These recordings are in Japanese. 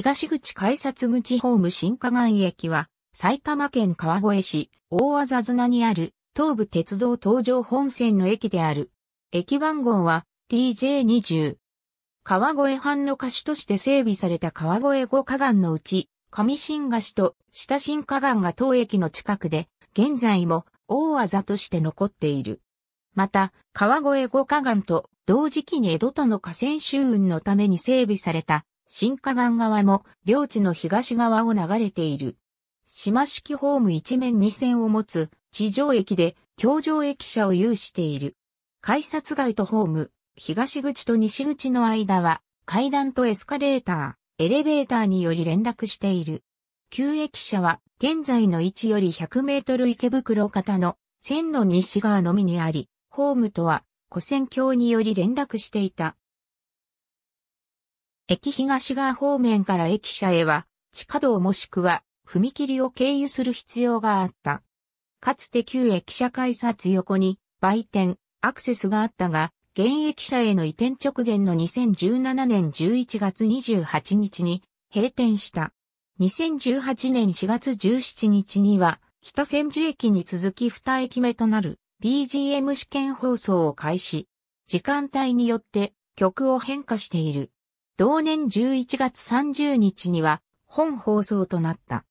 東口改札口ホーム新加害駅は、埼玉県川越市大和綱にある東武鉄道東上本線の駅である。駅番号は TJ20。川越藩の菓子として整備された川越五河岸のうち、上新菓子と下新河岸が当駅の近くで、現在も大和座として残っている。また、川越五河岸と同時期に江戸との河川周運のために整備された新河岸側も領地の東側を流れている。島式ホーム一面二線を持つ地上駅で橋上駅舎を有している。改札街とホーム、東口と西口の間は階段とエスカレーター、エレベーターにより連絡している。旧駅舎は現在の位置より100メートル池袋方の線の西側のみにあり、ホームとは古線橋により連絡していた。駅東側方面から駅舎へは、地下道もしくは、踏切を経由する必要があった。かつて旧駅舎改札横に、売店、アクセスがあったが、現駅舎への移転直前の2017年11月28日に閉店した。2018年4月17日には北千住駅に続き2駅目となる BGM 試験放送を開始。時間帯によって曲を変化している。同年11月30日には本放送となった。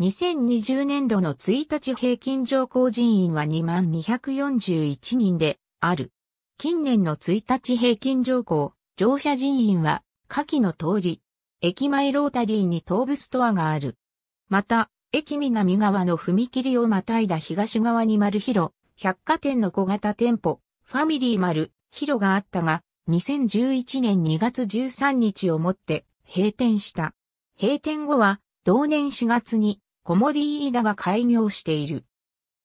2020年度の1日平均上降人員は2241人である。近年の1日平均上降、乗車人員は下記の通り、駅前ロータリーに東部ストアがある。また、駅南側の踏切をまたいだ東側に丸広、百貨店の小型店舗、ファミリー丸、広があったが、2011年2月13日をもって閉店した。閉店後は同年4月にコモディイダが開業している。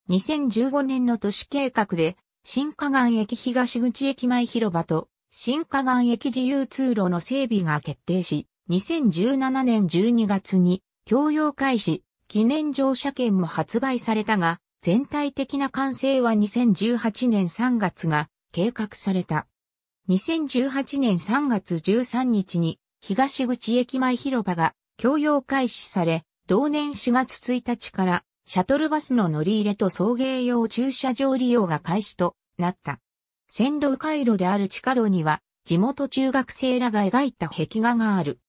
2015年の都市計画で新河岸駅東口駅前広場と新河岸駅自由通路の整備が決定し、2017年12月に共用開始、記念乗車券も発売されたが、全体的な完成は2018年3月が計画された。2018年3月13日に東口駅前広場が共用開始され、同年4月1日からシャトルバスの乗り入れと送迎用駐車場利用が開始となった。線路回路である地下道には地元中学生らが描いた壁画がある。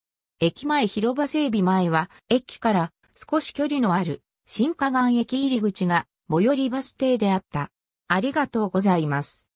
駅前広場整備前は駅から少し距離のある新河岸駅入り口が最寄りバス停であった。ありがとうございます。